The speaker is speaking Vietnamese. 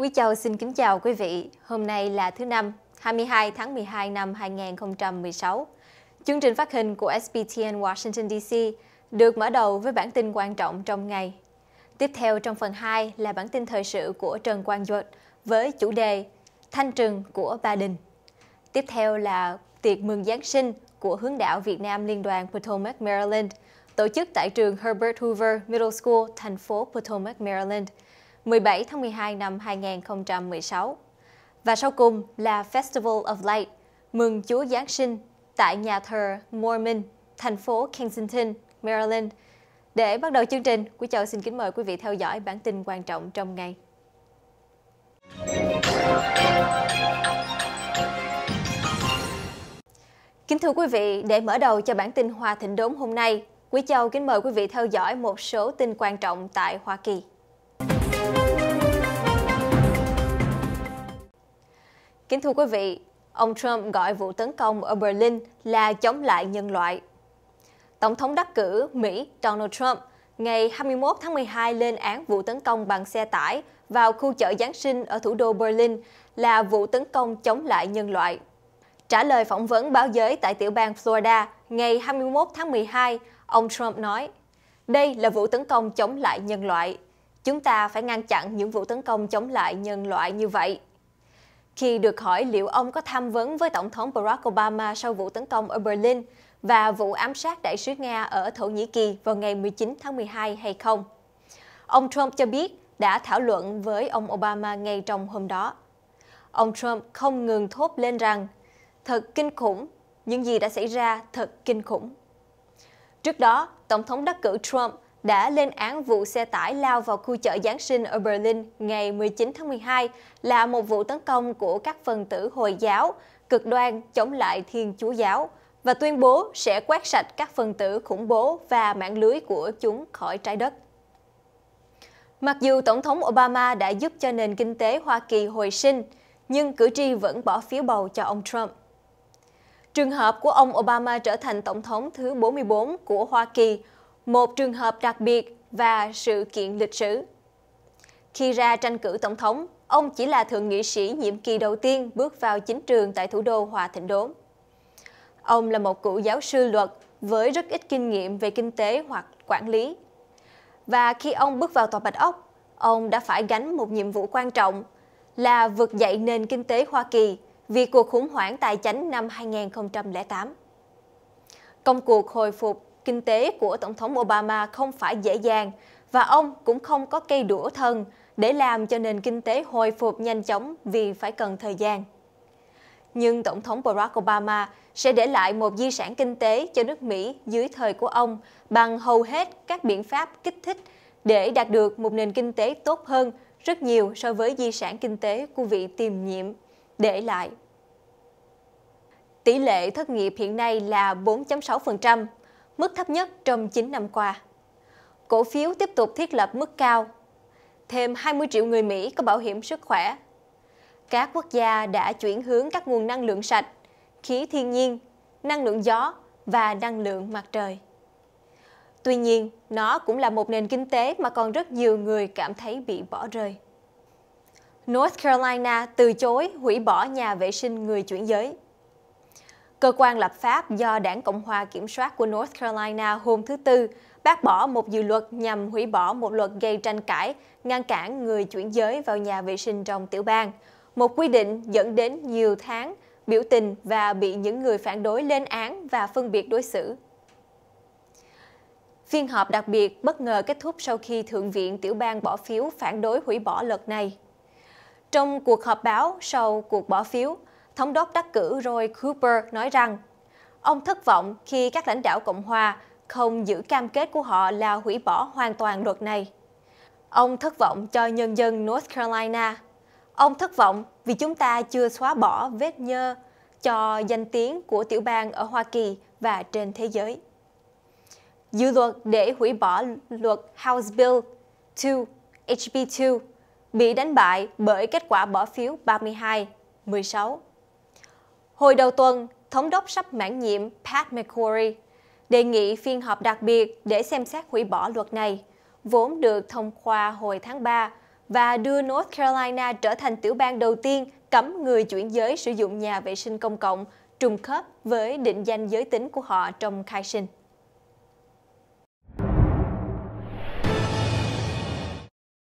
Quý chào, xin kính chào quý vị. Hôm nay là thứ Năm, 22 tháng 12 năm 2016. Chương trình phát hình của SBTN Washington DC được mở đầu với bản tin quan trọng trong ngày. Tiếp theo trong phần 2 là bản tin thời sự của Trần Quang Duật với chủ đề Thanh trừng của Ba Đình. Tiếp theo là tiệc mừng Giáng sinh của hướng đạo Việt Nam Liên đoàn Potomac, Maryland, tổ chức tại trường Herbert Hoover Middle School, thành phố Potomac, Maryland – 17 tháng 12 năm 2016. Và sau cùng là Festival of Light, mừng Chúa Giáng sinh tại nhà thờ Mormon, thành phố Kensington, Maryland. Để bắt đầu chương trình, Quý Châu xin kính mời quý vị theo dõi bản tin quan trọng trong ngày. Kính thưa quý vị, để mở đầu cho bản tin Hoa Thịnh Đốn hôm nay, Quý Châu kính mời quý vị theo dõi một số tin quan trọng tại Hoa Kỳ. Kính thưa quý vị, ông Trump gọi vụ tấn công ở Berlin là chống lại nhân loại. Tổng thống đắc cử Mỹ Donald Trump ngày 21 tháng 12 lên án vụ tấn công bằng xe tải vào khu chợ Giáng sinh ở thủ đô Berlin là vụ tấn công chống lại nhân loại. Trả lời phỏng vấn báo giới tại tiểu bang Florida ngày 21 tháng 12, ông Trump nói, đây là vụ tấn công chống lại nhân loại. Chúng ta phải ngăn chặn những vụ tấn công chống lại nhân loại như vậy khi được hỏi liệu ông có tham vấn với Tổng thống Barack Obama sau vụ tấn công ở Berlin và vụ ám sát đại sứ Nga ở Thổ Nhĩ Kỳ vào ngày 19 tháng 12 hay không. Ông Trump cho biết đã thảo luận với ông Obama ngay trong hôm đó. Ông Trump không ngừng thốt lên rằng, thật kinh khủng, những gì đã xảy ra thật kinh khủng. Trước đó, Tổng thống đắc cử Trump đã lên án vụ xe tải lao vào khu chợ Giáng sinh ở Berlin ngày 19 tháng 12 là một vụ tấn công của các phần tử Hồi giáo, cực đoan chống lại Thiên Chúa Giáo và tuyên bố sẽ quét sạch các phần tử khủng bố và mạng lưới của chúng khỏi trái đất. Mặc dù Tổng thống Obama đã giúp cho nền kinh tế Hoa Kỳ hồi sinh, nhưng cử tri vẫn bỏ phiếu bầu cho ông Trump. Trường hợp của ông Obama trở thành Tổng thống thứ 44 của Hoa Kỳ – một trường hợp đặc biệt và sự kiện lịch sử. Khi ra tranh cử tổng thống, ông chỉ là thượng nghị sĩ nhiệm kỳ đầu tiên bước vào chính trường tại thủ đô Hòa Thịnh Đốn. Ông là một cựu giáo sư luật với rất ít kinh nghiệm về kinh tế hoặc quản lý. Và khi ông bước vào Tòa Bạch Ốc, ông đã phải gánh một nhiệm vụ quan trọng là vực dậy nền kinh tế Hoa Kỳ vì cuộc khủng hoảng tài chính năm 2008. Công cuộc hồi phục kinh tế của Tổng thống Obama không phải dễ dàng và ông cũng không có cây đũa thân để làm cho nền kinh tế hồi phục nhanh chóng vì phải cần thời gian. Nhưng Tổng thống Barack Obama sẽ để lại một di sản kinh tế cho nước Mỹ dưới thời của ông bằng hầu hết các biện pháp kích thích để đạt được một nền kinh tế tốt hơn rất nhiều so với di sản kinh tế của vị tiền nhiệm để lại. Tỷ lệ thất nghiệp hiện nay là 4.6%, mức thấp nhất trong 9 năm qua. Cổ phiếu tiếp tục thiết lập mức cao. Thêm 20 triệu người Mỹ có bảo hiểm sức khỏe. Các quốc gia đã chuyển hướng các nguồn năng lượng sạch, khí thiên nhiên, năng lượng gió và năng lượng mặt trời. Tuy nhiên, nó cũng là một nền kinh tế mà còn rất nhiều người cảm thấy bị bỏ rơi. North Carolina từ chối hủy bỏ nhà vệ sinh người chuyển giới. Cơ quan lập pháp do Đảng Cộng hòa kiểm soát của North Carolina hôm thứ Tư bác bỏ một dự luật nhằm hủy bỏ một luật gây tranh cãi ngăn cản người chuyển giới vào nhà vệ sinh trong tiểu bang, một quy định dẫn đến nhiều tháng biểu tình và bị những người phản đối lên án và phân biệt đối xử. Phiên họp đặc biệt bất ngờ kết thúc sau khi Thượng viện tiểu bang bỏ phiếu phản đối hủy bỏ luật này. Trong cuộc họp báo sau cuộc bỏ phiếu, thống đốc đắc cử Roy Cooper nói rằng ông thất vọng khi các lãnh đạo Cộng hòa không giữ cam kết của họ là hủy bỏ hoàn toàn luật này. Ông thất vọng cho nhân dân North Carolina. Ông thất vọng vì chúng ta chưa xóa bỏ vết nhơ cho danh tiếng của tiểu bang ở Hoa Kỳ và trên thế giới. Dự luật để hủy bỏ luật House Bill 2 HB2 bị đánh bại bởi kết quả bỏ phiếu 32 16. Hồi đầu tuần, thống đốc sắp mãn nhiệm Pat McCrory đề nghị phiên họp đặc biệt để xem xét hủy bỏ luật này, vốn được thông qua hồi tháng 3 và đưa North Carolina trở thành tiểu bang đầu tiên cấm người chuyển giới sử dụng nhà vệ sinh công cộng trùng khớp với định danh giới tính của họ trong khai sinh.